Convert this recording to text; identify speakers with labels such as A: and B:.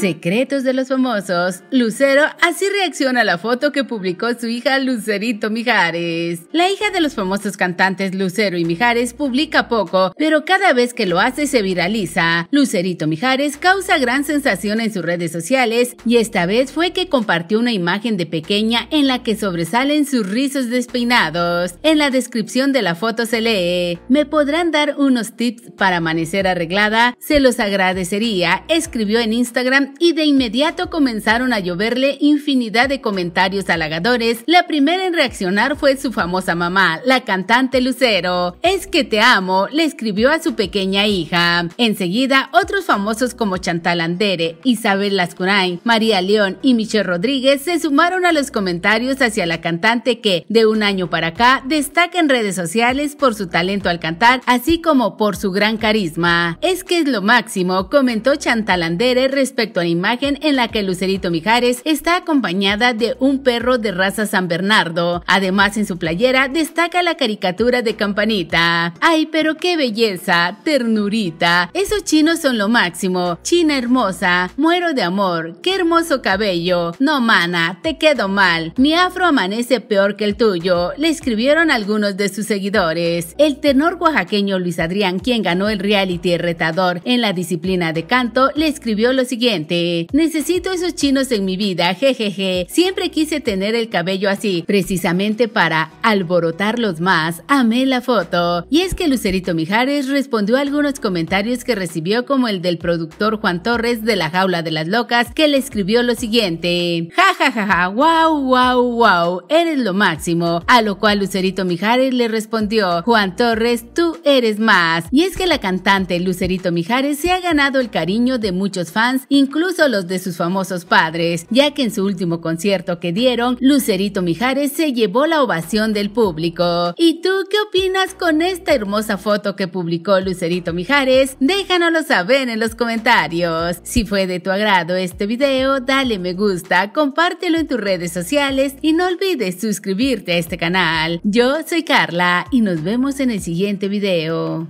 A: Secretos de los famosos. Lucero así reacciona a la foto que publicó su hija Lucerito Mijares. La hija de los famosos cantantes Lucero y Mijares publica poco, pero cada vez que lo hace se viraliza. Lucerito Mijares causa gran sensación en sus redes sociales y esta vez fue que compartió una imagen de pequeña en la que sobresalen sus rizos despeinados. En la descripción de la foto se lee, me podrán dar unos tips para amanecer arreglada, se los agradecería, escribió en Instagram y de inmediato comenzaron a lloverle infinidad de comentarios halagadores. La primera en reaccionar fue su famosa mamá, la cantante Lucero. Es que te amo, le escribió a su pequeña hija. Enseguida, otros famosos como Chantal Andere, Isabel Lascurain, María León y Michelle Rodríguez se sumaron a los comentarios hacia la cantante que, de un año para acá, destaca en redes sociales por su talento al cantar, así como por su gran carisma. Es que es lo máximo, comentó Chantal Andere respecto una imagen en la que Lucerito Mijares está acompañada de un perro de raza San Bernardo. Además, en su playera destaca la caricatura de Campanita. ¡Ay, pero qué belleza! ¡Ternurita! Esos chinos son lo máximo. China hermosa, muero de amor, qué hermoso cabello. No, mana, te quedo mal. Mi afro amanece peor que el tuyo, le escribieron algunos de sus seguidores. El tenor oaxaqueño Luis Adrián, quien ganó el reality retador en la disciplina de canto, le escribió lo siguiente. Necesito esos chinos en mi vida, jejeje. Siempre quise tener el cabello así, precisamente para alborotarlos más. Amé la foto. Y es que Lucerito Mijares respondió a algunos comentarios que recibió como el del productor Juan Torres de La Jaula de las Locas, que le escribió lo siguiente. Ja, ja, ja, ja, wow, wow, wow, eres lo máximo. A lo cual Lucerito Mijares le respondió, Juan Torres, tú eres más. Y es que la cantante Lucerito Mijares se ha ganado el cariño de muchos fans, incluso incluso los de sus famosos padres, ya que en su último concierto que dieron, Lucerito Mijares se llevó la ovación del público. ¿Y tú qué opinas con esta hermosa foto que publicó Lucerito Mijares? Déjanoslo saber en los comentarios. Si fue de tu agrado este video, dale me gusta, compártelo en tus redes sociales y no olvides suscribirte a este canal. Yo soy Carla y nos vemos en el siguiente video.